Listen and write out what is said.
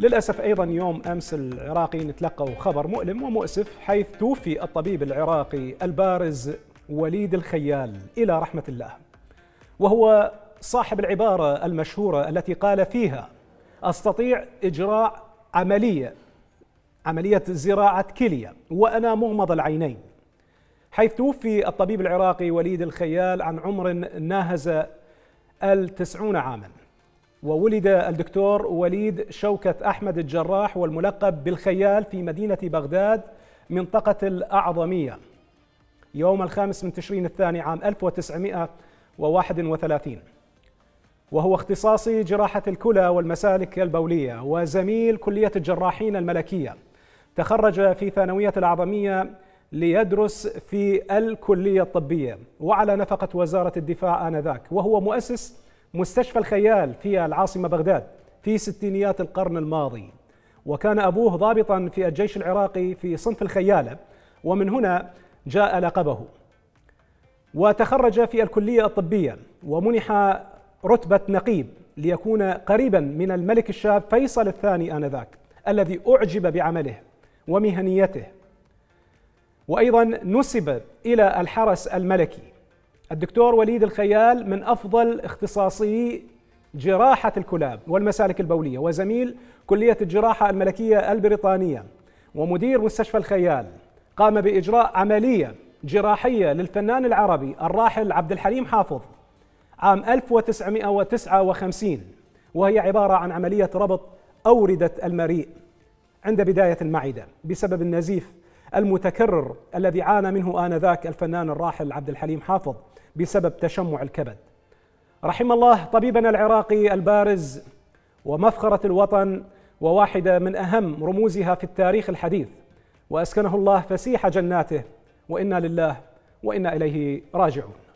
للأسف أيضا يوم أمس العراقيين تلقوا خبر مؤلم ومؤسف حيث توفي الطبيب العراقي البارز وليد الخيال إلى رحمة الله وهو صاحب العبارة المشهورة التي قال فيها أستطيع إجراء عملية عملية زراعة كلية وأنا مغمض العينين حيث توفي الطبيب العراقي وليد الخيال عن عمر ناهز التسعون عاماً وولد الدكتور وليد شوكة أحمد الجراح والملقب بالخيال في مدينة بغداد منطقة الأعظمية يوم الخامس من تشرين الثاني عام 1931 وهو اختصاصي جراحة الكلى والمسالك البولية وزميل كلية الجراحين الملكية تخرج في ثانوية الأعظمية ليدرس في الكلية الطبية وعلى نفقة وزارة الدفاع آنذاك وهو مؤسس مستشفى الخيال في العاصمة بغداد في ستينيات القرن الماضي وكان أبوه ضابطا في الجيش العراقي في صنف الخيالة ومن هنا جاء لقبه وتخرج في الكلية الطبية ومنح رتبة نقيب ليكون قريبا من الملك الشاب فيصل الثاني آنذاك الذي أعجب بعمله ومهنيته وأيضا نسب إلى الحرس الملكي الدكتور وليد الخيال من أفضل اختصاصي جراحة الكلاب والمسالك البولية وزميل كلية الجراحة الملكية البريطانية ومدير مستشفى الخيال قام بإجراء عملية جراحية للفنان العربي الراحل عبد الحليم حافظ عام 1959 وهي عبارة عن عملية ربط أوردة المريء عند بداية المعدة بسبب النزيف المتكرر الذي عانى منه آنذاك الفنان الراحل عبد الحليم حافظ بسبب تشمع الكبد رحم الله طبيبنا العراقي البارز ومفخرة الوطن وواحدة من أهم رموزها في التاريخ الحديث وأسكنه الله فسيح جناته وإنا لله وإنا إليه راجعون